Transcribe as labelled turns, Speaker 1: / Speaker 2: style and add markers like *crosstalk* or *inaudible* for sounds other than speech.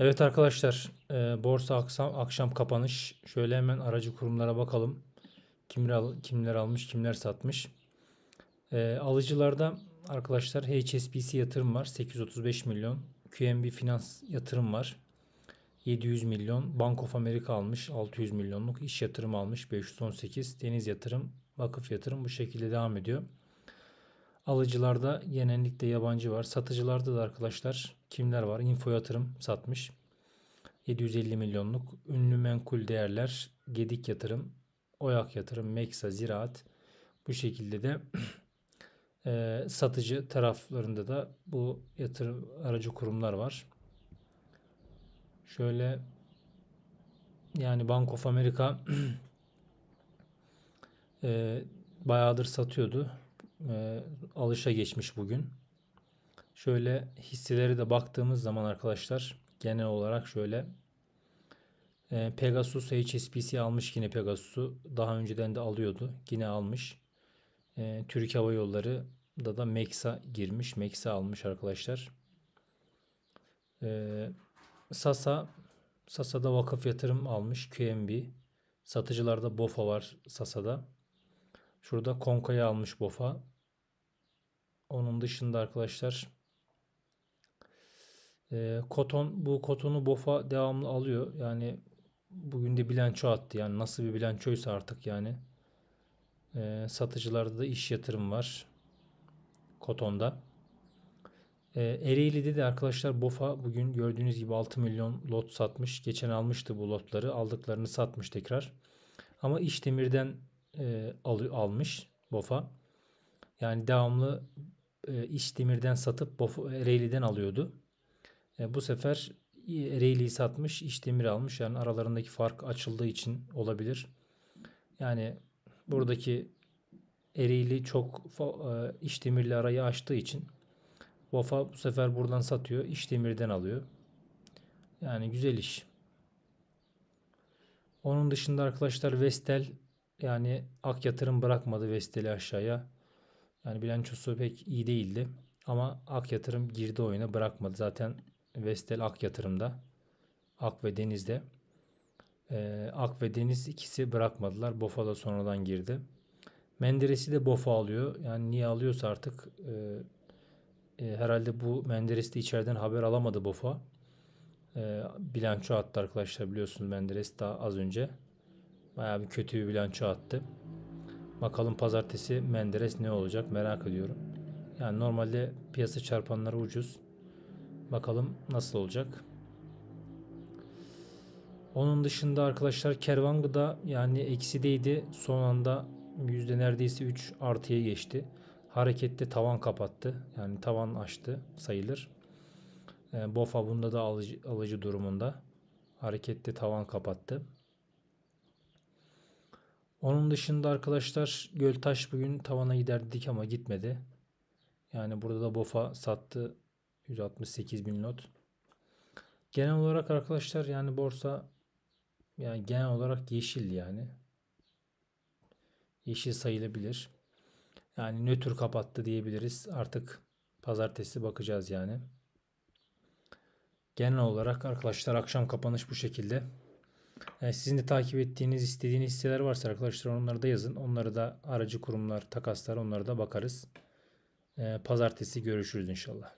Speaker 1: Evet arkadaşlar e, borsa akşam, akşam kapanış. Şöyle hemen aracı kurumlara bakalım. Kimler, al, kimler almış kimler satmış. E, alıcılarda arkadaşlar HSBC yatırım var 835 milyon. QNB Finans yatırım var 700 milyon. Bank of America almış 600 milyonluk. iş yatırım almış 518. Deniz yatırım, vakıf yatırım bu şekilde devam ediyor. Alıcılarda genellikle yabancı var. Satıcılarda da arkadaşlar kimler var? Info Yatırım satmış. 750 milyonluk. Ünlü menkul değerler. Gedik Yatırım, Oyak Yatırım, Meksa, Ziraat. Bu şekilde de *clears throat* e, satıcı taraflarında da bu yatırım aracı kurumlar var. Şöyle yani Bank of America *clears throat* e, bayağıdır satıyordu e, alışa geçmiş bugün. Şöyle hisseleri de baktığımız zaman arkadaşlar genel olarak şöyle e, Pegasus HSBC almış yine Pegasus'u. Daha önceden de alıyordu. Yine almış. E, Türk Hava Yolları da da Mex'a girmiş. Mex'a almış arkadaşlar. E, Sasa Sasa'da vakıf yatırım almış. QMB. Satıcılarda BOFA var Sasa'da. Şurada Konka'yı almış Bofa. Onun dışında arkadaşlar e, Koton bu Koton'u Bofa devamlı alıyor. Yani bugün de bilanço attı. Yani nasıl bir bilançoysa artık yani. E, satıcılarda da iş yatırım var. Koton'da. E, Ereğli'de de arkadaşlar Bofa bugün gördüğünüz gibi 6 milyon lot satmış. Geçen almıştı bu lotları. Aldıklarını satmış tekrar. Ama İşdemir'den e, al, almış BOFA. Yani devamlı e, iş demirden satıp BOFA, Ereğli'den alıyordu. E, bu sefer Ereğli'yi satmış, iş demir almış. Yani aralarındaki fark açıldığı için olabilir. Yani buradaki Ereğli çok e, iş demirle arayı açtığı için BOFA bu sefer buradan satıyor, iş demirden alıyor. Yani güzel iş. Onun dışında arkadaşlar Vestel yani Ak Yatırım bırakmadı Vestel'i aşağıya. Yani bilançosu pek iyi değildi. Ama Ak Yatırım girdi oyuna bırakmadı. Zaten Vestel Ak Yatırım'da. Ak ve Deniz'de. Ee, Ak ve Deniz ikisi bırakmadılar. Bofa da sonradan girdi. Menderes'i de Bofa alıyor. Yani niye alıyorsa artık e, e, herhalde bu Menderes içeriden haber alamadı Bofa. E, bilanço attı arkadaşlar biliyorsunuz Menderes daha az önce. Bayağı bir kötü bir bilanço attı. Bakalım pazartesi Menderes ne olacak merak ediyorum. Yani normalde piyasa çarpanları ucuz. Bakalım nasıl olacak. Onun dışında arkadaşlar Kervangı'da yani eksideydi. Son anda yüzde neredeyse 3 artıya geçti. Harekette tavan kapattı. Yani tavan açtı sayılır. E, Bofa bunda da alıcı, alıcı durumunda. Harekette tavan kapattı. Onun dışında arkadaşlar Göltaş bugün tavana gider dedik ama gitmedi. Yani burada da Bofa sattı 168 bin not. Genel olarak arkadaşlar yani borsa yani genel olarak yeşil yani. Yeşil sayılabilir. Yani nötr kapattı diyebiliriz. Artık pazartesi bakacağız yani. Genel olarak arkadaşlar akşam kapanış bu şekilde. Yani sizin de takip ettiğiniz, istediğiniz hisseler varsa arkadaşlar onları da yazın. Onları da aracı kurumlar, takaslar onlara da bakarız. Ee, pazartesi görüşürüz inşallah.